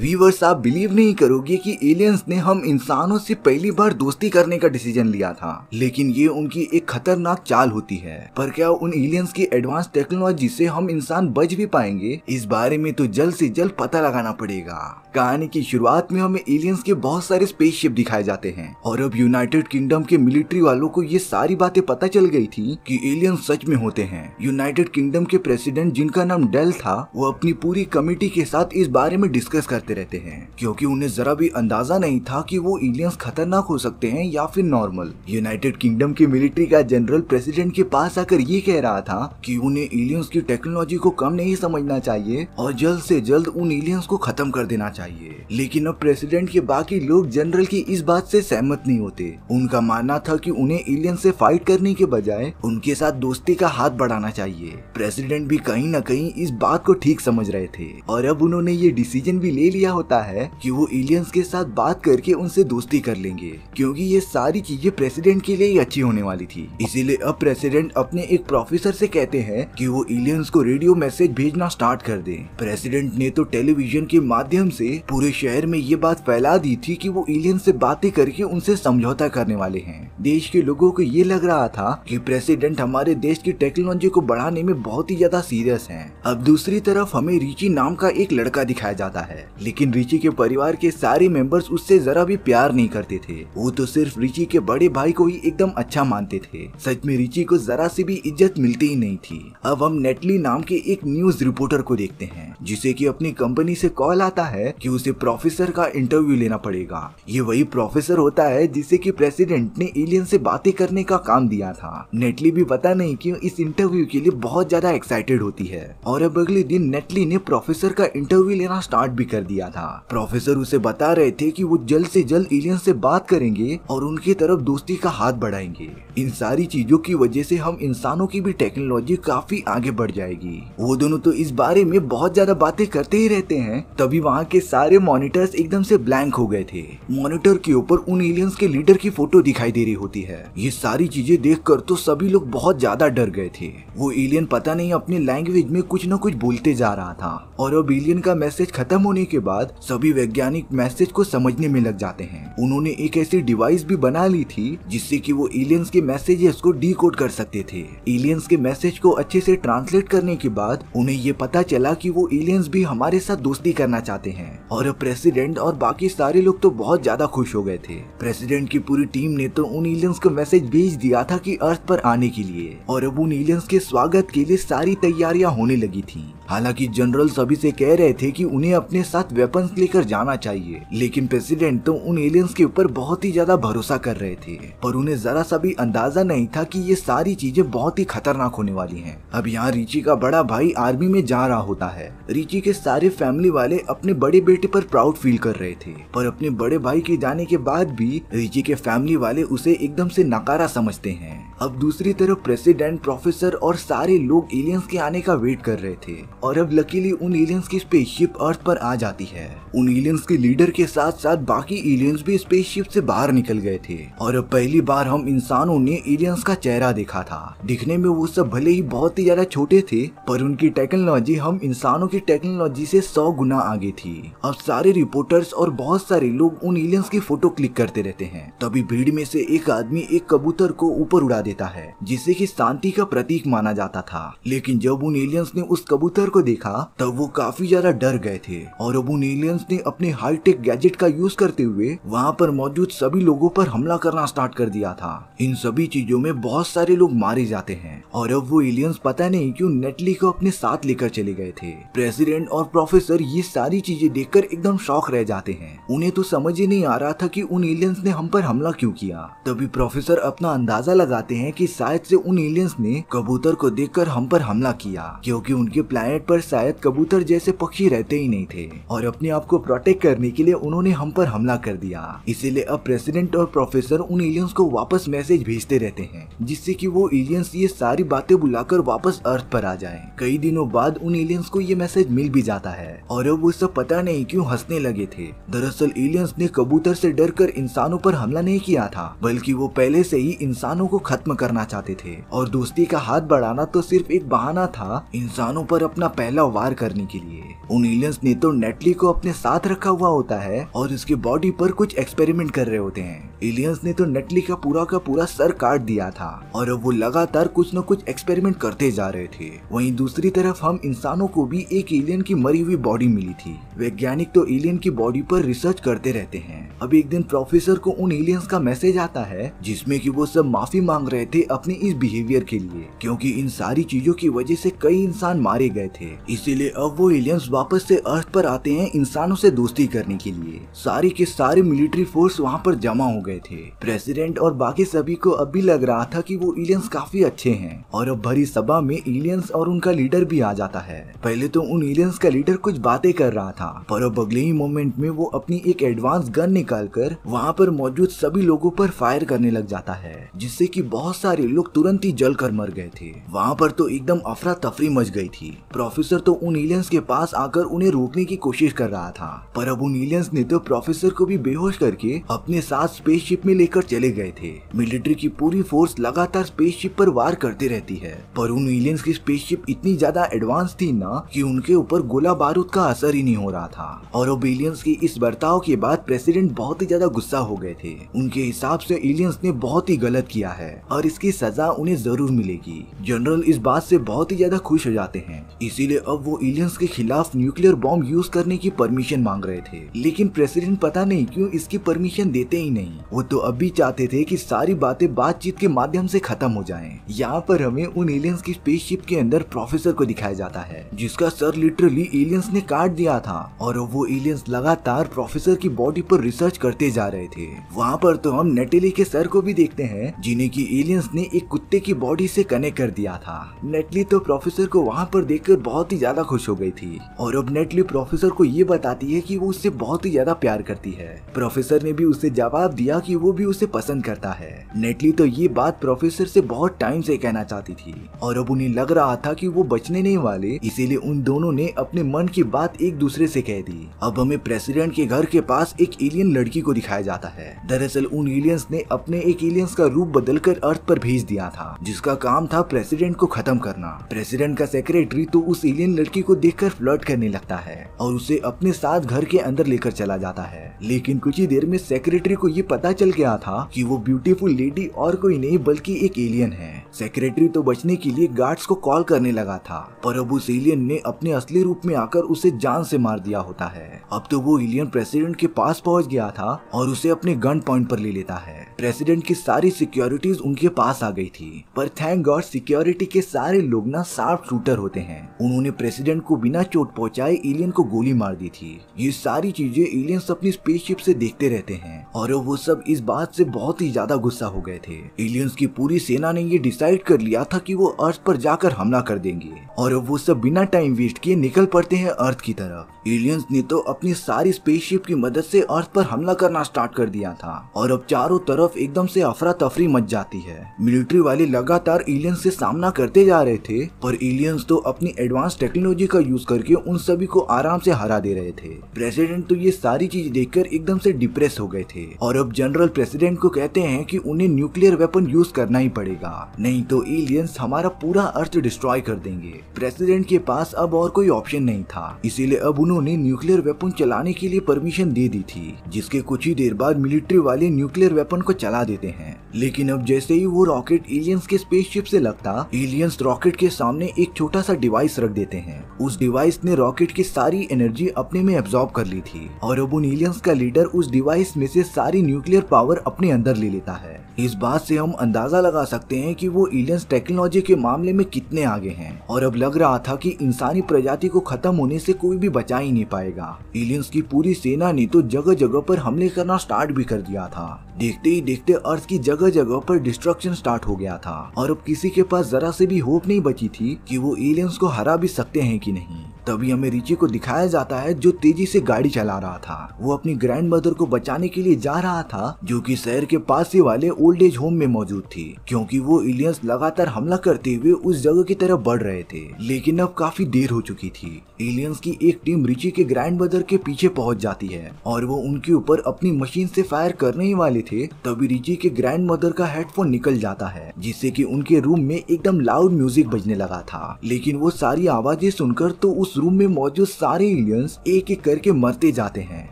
Viewers आप believe नहीं करोगे कि एलियंस ने हम इंसानों से पहली बार दोस्ती करने का डिसीजन लिया था लेकिन ये उनकी एक खतरनाक चाल होती है पर क्या उन एलियंस की एडवांस टेक्नोलॉजी से हम इंसान बच भी पाएंगे इस बारे में तो जल्द से जल्द पता लगाना पड़ेगा कहानी की शुरुआत में हमें एलियंस के बहुत सारे स्पेसशिप दिखाए जाते हैं और अब यूनाइटेड किंगडम के मिलिट्री वालों को ये सारी बातें पता चल गई थी कि एलियंस सच में होते हैं यूनाइटेड किंगडम के प्रेसिडेंट जिनका नाम डेल था वो अपनी पूरी कमेटी के साथ इस बारे में डिस्कस करते करते रहते हैं क्योंकि उन्हें जरा भी अंदाजा नहीं था कि वो एलियंस खतरनाक हो सकते हैं या फिर नॉर्मल यूनाइटेड किंगडम की मिलिट्री का जनरल प्रेसिडेंट के पास आकर ये कह रहा था कि उन्हें एलियंस की टेक्नोलॉजी को कम नहीं समझना चाहिए और जल्द से जल्द उन एलियंस को खत्म कर देना चाहिए लेकिन अब प्रेसिडेंट के बाकी लोग जनरल की इस बात से सहमत नहीं होते उनका मानना था कि उन्हें एलियंस से फाइट करने के बजाय उनके साथ दोस्ती का हाथ बढ़ाना चाहिए प्रेसिडेंट भी कहीं न कहीं इस बात को ठीक समझ रहे थे और अब उन्होंने ये डिसीजन भी ले लिया होता है कि वो एलियंस के साथ बात करके उनसे दोस्ती कर लेंगे क्योंकि ये सारी चीजें प्रेसिडेंट के लिए ही अच्छी होने वाली थी इसीलिए अब प्रेसिडेंट अपने एक प्रोफेसर से कहते हैं कि वो एलियंस को रेडियो मैसेज भेजना स्टार्ट कर दे प्रेसिडेंट ने तो टेलीविजन के माध्यम से पूरे शहर में ये बात फैला दी थी कि वो एलियंस से बातें करके उनसे समझौता करने वाले हैं देश के लोगों को ये लग रहा था कि प्रेसिडेंट हमारे देश की टेक्नोलॉजी को बढ़ाने में बहुत ही ज्यादा सीरियस हैं अब दूसरी तरफ हमें रिची नाम का एक लड़का दिखाया जाता है लेकिन रिची के परिवार के सारे मेंबर्स उससे जरा भी प्यार नहीं करते थे वो तो सिर्फ रिची के बड़े भाई को ही एकदम अच्छा मानते थे सच में रिची को जरा सी भी इज्जत मिलती ही नहीं थी अब हम नेटली नाम के एक न्यूज रिपोर्टर को देखते हैं जिसे की अपनी कंपनी से कॉल आता है की उसे प्रोफेसर का इंटरव्यू लेना पड़ेगा ये वही प्रोफेसर होता है जिसे की प्रेसिडेंट ने एलियन से बातें करने का काम दिया था नेटली भी पता नहीं क्यों इस इंटरव्यू के लिए बहुत ज्यादा एक्साइटेड होती है और अब अगले दिन नेटली ने प्रोफेसर का इंटरव्यू लेना स्टार्ट भी कर दिया दिया था प्रोफेसर उसे बता रहे थे कि वो जल्द से जल्द एलियन से बात करेंगे और उनके तरफ दोस्ती का हाथ बढ़ाएंगे इन सारी चीजों की वजह से हम इंसानों की भी टेक्नोलॉजी काफी आगे बढ़ जाएगी वो दोनों तो इस बारे में बहुत ज्यादा बातें करते ही रहते हैं तभी वहाँ के सारे मॉनिटर्स एकदम से ब्लैंक हो गए थे मॉनिटर के ऊपर उन एलियंस के लीडर की फोटो दिखाई दे रही होती है ये सारी चीजें देख तो सभी लोग बहुत ज्यादा डर गए थे वो एलियन पता नहीं अपने लैंग्वेज में कुछ न कुछ बोलते जा रहा था और अब एलियन का मैसेज खत्म होने के के बाद सभी वैज्ञानिक मैसेज को समझने में लग जाते हैं उन्होंने एक ऐसी डिवाइस भी बना ली थी जिससे कि वो एलियंस के मैसेजेस को डी कर सकते थे एलियंस के मैसेज को अच्छे से ट्रांसलेट करने के बाद उन्हें ये पता चला की वो एलियंस भी हमारे साथ दोस्ती करना चाहते है और प्रेसिडेंट और बाकी सारे लोग तो बहुत ज्यादा खुश हो गए थे प्रेसिडेंट की पूरी टीम ने तो उन एलियंस को मैसेज भेज दिया था की अर्थ पर आने के लिए और अब उन एलियंस के स्वागत के लिए सारी तैयारियां होने लगी थी हालांकि जनरल सभी से कह रहे थे कि उन्हें अपने साथ वेपन्स लेकर जाना चाहिए लेकिन प्रेसिडेंट तो उन एलियंस के ऊपर बहुत ही ज्यादा भरोसा कर रहे थे पर उन्हें जरा सा भी अंदाजा नहीं था कि ये सारी चीजें बहुत ही खतरनाक होने वाली हैं। अब यहाँ रिची का बड़ा भाई आर्मी में जा रहा होता है रिची के सारे फैमिली वाले अपने बड़े बेटे पर प्राउड फील कर रहे थे पर अपने बड़े भाई के जाने के बाद भी रिची के फैमिली वाले उसे एकदम से नकारा समझते हैं अब दूसरी तरफ प्रेसिडेंट प्रोफेसर और सारे लोग एलियंस के आने का वेट कर रहे थे और अब लकीली उन एलियंस की स्पेसशिप अर्थ पर आ जाती है उन एलियंस के लीडर के साथ साथ बाकी एलियंस भी स्पेसशिप से बाहर निकल गए थे और अब पहली बार हम इंसानों ने एलियंस का चेहरा देखा था दिखने में वो सब भले ही बहुत ही ज्यादा छोटे थे पर उनकी टेक्नोलॉजी हम इंसानों की टेक्नोलॉजी से सौ गुना आगे थी अब सारे रिपोर्टर्स और बहुत सारे लोग उन एलियंस की फोटो क्लिक करते रहते हैं तभी भीड़ में से एक आदमी एक कबूतर को ऊपर उड़ा देता है जिसे कि शांति का प्रतीक माना जाता था लेकिन जब उन एलियंस ने उस कबूतर को देखा तब वो काफी ज्यादा डर गए थे और अब उन एलियंस ने अपने हाईटेक गैजेट का यूज करते हुए वहाँ पर मौजूद सभी लोगों पर हमला करना स्टार्ट कर दिया था इन सभी चीजों में बहुत सारे लोग मारे जाते हैं और अब वो एलियंस पता नहीं क्यों नेटली को अपने साथ लेकर चले गए थे प्रेसिडेंट और प्रोफेसर ये सारी चीजें देखकर एकदम शौक रह जाते हैं उन्हें तो समझ ही नहीं आ रहा था कि उन एलियंस ने हम पर हमला क्यों किया तभी प्रोफेसर अपना अंदाजा लगाते हैं कि शायद से उन एलियंस ने कबूतर को देखकर हम पर हमला किया क्योंकि उनके प्लेनेट पर शायद कबूतर जैसे पक्षी रहते ही नहीं थे और अपने आप को प्रोटेक्ट करने के लिए उन्होंने हम पर हमला कर दिया इसीलिए अब प्रेसिडेंट और प्रोफेसर उन एलियंस को वापस मैसेज भेजते रहते हैं जिससे की वो एलियंस ये सारी बातें बुलाकर वापस अर्थ पर आ जाए कई दिनों बाद उन एलियंस को ये मैसेज मिल भी जाता है और अब वो सब पता नहीं क्यों हंसने लगे थे दरअसल एलियंस ने कबूतर से डरकर इंसानों पर हमला नहीं किया था बल्कि वो पहले से ही इंसानों को खत्म खत्म करना चाहते थे और दोस्ती का हाथ बढ़ाना तो सिर्फ एक बहाना था इंसानों पर अपना पहला वार करने के लिए उन एलियंस ने तो नेटली को अपने साथ रखा हुआ होता है और उसके बॉडी पर कुछ एक्सपेरिमेंट कर रहे होते हैं एलियंस ने तो नेटली का पूरा का पूरा सर काट दिया था और वो लगातार कुछ न कुछ एक्सपेरिमेंट करते जा रहे थे वहीं दूसरी तरफ हम इंसानों को भी एक एलियन की मरी हुई बॉडी मिली थी वैज्ञानिक तो एलियन की बॉडी पर रिसर्च करते रहते हैं अब एक दिन प्रोफेसर को उन एलियंस का मैसेज आता है जिसमे की वो सब माफी मांग रहे थे अपने इस बिहेवियर के लिए क्योंकि इन सारी चीजों की वजह से कई इंसान मारे गए थे इसीलिए अब वो एलियंस वापस से अर्थ पर आते हैं इंसानों से दोस्ती करने के लिए सारी के सारे मिलिट्री फोर्स वहाँ पर जमा हो गए थे प्रेसिडेंट और बाकी सभी को अब भी लग रहा था कि वो एलियंस काफी अच्छे हैं और अब भरी सभा में एलियंस और उनका लीडर भी आ जाता है पहले तो उन एलियंस का लीडर कुछ बातें कर रहा था पर अब अगले ही मोमेंट में वो अपनी एक एडवांस गन निकाल कर वहाँ पर मौजूद सभी लोगों पर फायर करने लग जाता है जिससे की बहुत सारे लोग तुरंत ही जल कर मर गए थे वहाँ पर तो एकदम अफरा तफरी मच गई थी प्रोफेसर तो उन एलियंस के पास आ आकर उन्हें रोकने की कोशिश कर रहा था पर अब उन एलियंस ने तो प्रोफेसर को भी बेहोश करके अपने साथ स्पेसशिप में लेकर चले गए थे मिलिट्री की पूरी फोर्स लगातार स्पेसशिप पर वार करती रहती है पर उन एलियंस की स्पेसशिप इतनी ज्यादा एडवांस थी न की उनके ऊपर गोला बारूद का असर ही नहीं हो रहा था और अब एलियंस की इस बर्ताव के बाद प्रेसिडेंट बहुत ही ज्यादा गुस्सा हो गए थे उनके हिसाब से एलियंस ने बहुत ही गलत किया है और इसकी सजा उन्हें जरूर मिलेगी जनरल इस बात से बहुत ही ज्यादा खुश हो जाते हैं इसीलिए अब वो एलियंस के खिलाफ न्यूक्लियर बॉम्ब यूज करने की परमिशन मांग रहे थे लेकिन प्रेसिडेंट पता नहीं क्यों इसकी परमिशन देते ही नहीं वो तो अब भी चाहते थे कि सारी बातें बातचीत के माध्यम से खत्म हो जाएं। यहाँ पर हमें उन एलियंस की स्पेसशिप के अंदर प्रोफेसर को दिखाया जाता है जिसका सर लिटरली एलियंस ने काट दिया था और वो एलियंस लगातार प्रोफेसर की बॉडी पर रिसर्च करते जा रहे थे वहाँ पर तो हम नेटली के सर को भी देखते हैं जिन्हें की एलियंस ने एक कुत्ते की बॉडी से कनेक्ट कर दिया था नेटली तो प्रोफेसर को वहाँ पर देख बहुत ही ज्यादा खुश हो गई थी और और अब नेटली प्रोफेसर को ये बताती है कि वो उससे बहुत ही ज्यादा प्यार करती है प्रोफेसर ने भी उसे जवाब दिया कि वो भी उसे पसंद करता है नेटली तो ये बात प्रोफेसर से बहुत टाइम से कहना चाहती थी और अब उन्हें लग रहा था कि वो बचने नहीं वाले इसीलिए उन दोनों ने अपने मन की बात एक दूसरे से कह दी अब हमें प्रेसिडेंट के घर के पास एक एलियन लड़की को दिखाया जाता है दरअसल उन एलियंस ने अपने एक एलियंस का रूप कर अर्थ पर भेज दिया था जिसका काम था प्रेसिडेंट को खत्म करना प्रेसिडेंट का सेक्रेटरी तो उस एलियन लड़की को कर फ्लर्ट कर करने लगता है और उसे अपने साथ घर के अंदर लेकर चला जाता है लेकिन कुछ ही देर में सेक्रेटरी को ये पता चल गया था कि वो ब्यूटीफुल लेडी और कोई नहीं बल्कि एक एलियन है सेक्रेटरी तो बचने के लिए गार्ड्स को कॉल करने लगा था पर अब उस एलियन ने अपने असली रूप में आकर उसे जान से मार दिया होता है अब तो वो एलियन प्रेसिडेंट के पास पहुंच गया था और उसे अपने गन पॉइंट पर ले लेता है प्रेसिडेंट की सारी सिक्योरिटीज उनके पास आ गई थी पर थैंक गॉड सिक्योरिटी के सारे लोग ना शार्प शूटर होते हैं उन्होंने प्रेसिडेंट को बिना चोट पहुंच पहुंचाए एलियन को गोली मार दी थी ये सारी चीजें एलियंस अपनी स्पेसशिप से देखते रहते हैं और वो सब इस बात से बहुत ही ज्यादा गुस्सा हो गए थे एलियंस की पूरी सेना ने ये डिसाइड कर लिया था कि वो अर्थ पर जाकर हमला कर देंगे और वो सब बिना टाइम वेस्ट किए निकल पड़ते हैं अर्थ की तरफ एलियंस ने तो अपनी सारी स्पेसशिप की मदद से अर्थ पर हमला करना स्टार्ट कर दिया था और अब चारों तरफ एकदम से अफरा तफरी मच जाती है मिलिट्री वाले लगातार एलियंस से सामना करते जा रहे थे पर एलियंस तो अपनी एडवांस टेक्नोलॉजी का यूज करके उन उन सभी को आराम से हरा दे रहे थे प्रेसिडेंट तो ये सारी चीज देखकर एकदम से डिप्रेस हो गए थे और अब जनरल प्रेसिडेंट को कहते हैं कि उन्हें न्यूक्लियर वेपन यूज करना ही पड़ेगा नहीं तो एलियंस हमारा पूरा अर्थ डिस्ट्रॉय कर देंगे प्रेसिडेंट के पास अब और कोई ऑप्शन नहीं था इसीलिए अब उन्होंने न्यूक्लियर वेपन चलाने के लिए परमिशन दे दी थी जिसके कुछ ही देर बाद मिलिट्री वाले न्यूक्लियर वेपन को चला देते हैं लेकिन अब जैसे ही वो रॉकेट एलियंस के स्पेसशिप से लगता एलियंस रॉकेट के सामने एक छोटा सा डिवाइस रख देते हैं उस डिवाइस ने रॉकेट की सारी एनर्जी अपने में एब्जॉर्ब कर ली थी और अब उन एलियंस का लीडर उस डिवाइस में से सारी न्यूक्लियर पावर अपने अंदर ले लेता है इस बात से हम अंदाजा लगा सकते हैं कि वो एलियंस टेक्नोलॉजी के मामले में कितने आगे हैं और अब लग रहा था कि इंसानी प्रजाति को खत्म होने से कोई भी बचा ही नहीं पाएगा एलियंस की पूरी सेना ने तो जगह जगह पर हमले करना स्टार्ट भी कर दिया था देखते ही देखते अर्थ की जगह जगह पर डिस्ट्रक्शन स्टार्ट हो गया था और अब किसी के पास जरा से भी होप नहीं बची थी कि वो एलियंस को हरा भी सकते हैं कि नहीं तभी हमें रिची को दिखाया जाता है जो तेजी से गाड़ी चला रहा था वो अपनी ग्रैंड मदर को बचाने के लिए जा रहा था जो कि शहर के पास ही वाले ओल्ड एज होम में मौजूद थी क्योंकि वो इलियंस लगातार हमला करते हुए उस जगह की तरफ बढ़ रहे थे लेकिन अब काफी देर हो चुकी थी एलियंस की एक टीम रिची के ग्रैंड मदर के पीछे पहुंच जाती है और वो उनके ऊपर अपनी मशीन से फायर करने ही वाले थे तभी रिची के ग्रैंड मदर का हेडफोन निकल जाता है जिससे कि उनके रूम में एकदम लाउड म्यूजिक बजने लगा था लेकिन वो सारी आवाजें सुनकर तो उस रूम में मौजूद सारे एलियंस एक एक करके मरते जाते हैं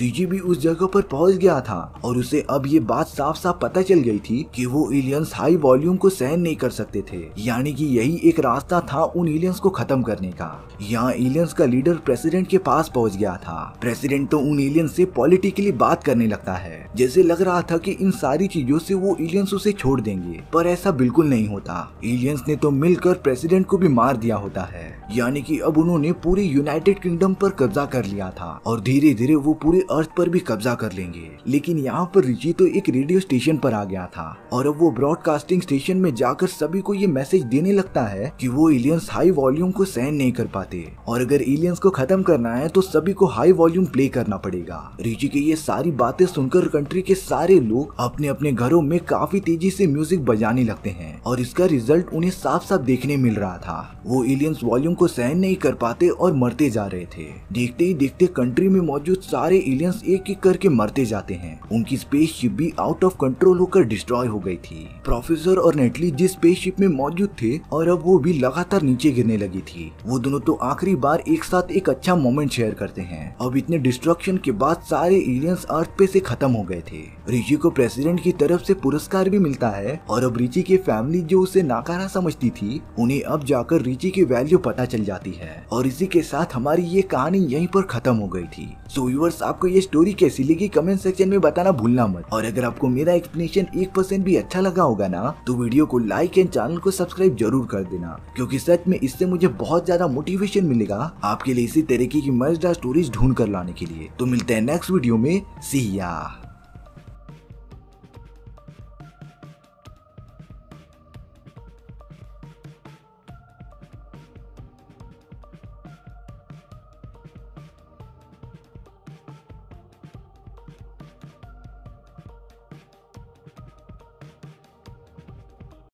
रिजी भी उस जगह पर पहुंच गया था और उसे अब ये बात साफ साफ पता चल गई थी कि वो एलियंस हाई वॉल्यूम को सहन नहीं कर सकते थे यानी कि यही एक रास्ता था उन एलियंस को खत्म करने का यहाँ एलियंस का लीडर प्रेसिडेंट के पास पहुंच गया था प्रेसिडेंट तो उन एलियन से पॉलिटिकली बात करने लगता है जैसे लग रहा था कि इन सारी चीजों से वो एलियंस उसे छोड़ देंगे पर ऐसा बिल्कुल नहीं होता एलियंस ने तो मिलकर प्रेसिडेंट को भी मार दिया होता है यानी कि अब उन्होंने पूरे यूनाइटेड किंगडम पर कब्जा कर लिया था और धीरे धीरे वो पूरे अर्थ पर भी कब्जा कर लेंगे लेकिन यहाँ पर रिची तो एक रेडियो स्टेशन पर आ गया था और अब वो ब्रॉडकास्टिंग स्टेशन में जाकर सभी को ये मैसेज देने लगता है कि वो एलियंस हाई वॉल्यूम को सहन नहीं कर पाते और अगर एलियंस को खत्म करना है तो सभी को हाई वॉल्यूम प्ले करना पड़ेगा रिची की ये सारी बातें सुनकर कंट्री के सारे लोग अपने अपने घरों में काफी तेजी से म्यूजिक बजाने लगते हैं और इसका रिजल्ट उन्हें साफ साफ देखने मिल रहा था वो एलियंस वॉल्यूम को सहन नहीं कर पाते और मरते जा रहे थे देखते ही देखते कंट्री में मौजूद सारे एलियंस एक एक करके मरते जाते हैं उनकी स्पेस भी आउट ऑफ कंट्रोल होकर डिस्ट्रॉय हो गई थी प्रोफेसर और नेटली जिस स्पेसशिप में मौजूद थे और अब वो भी लगातार नीचे गिरने लगी थी वो दोनों तो आखिरी बार एक एक साथ एक अच्छा मोमेंट शेयर करते हैं अब इतने डिस्ट्रक्शन के बाद सारे एलियंस अर्थ पे से खत्म हो गए थे रिचि को प्रेसिडेंट की तरफ से पुरस्कार भी मिलता है और अब रिची की फैमिली जो उसे नाकारा समझती थी उन्हें अब जाकर रिचि की वैल्यू पता चल जाती है और इसी के साथ हमारी ये कहानी यहीं पर खत्म हो गई थी सो व्यूअर्स आपको ये स्टोरी कैसी लगी कमेंट सेक्शन में बताना भूलना मत और अगर आपको मेरा एक्सप्लेनेशन एक परसेंट भी अच्छा लगा होगा ना तो वीडियो को लाइक एंड चैनल को सब्सक्राइब जरूर कर देना क्योंकि सच में इससे मुझे बहुत ज्यादा मोटिवेशन मिलेगा आपके लिए इसी तरीके की मजेदार स्टोरीज ढूंढ कर लाने के लिए तो मिलते हैं नेक्स्ट वीडियो में सिया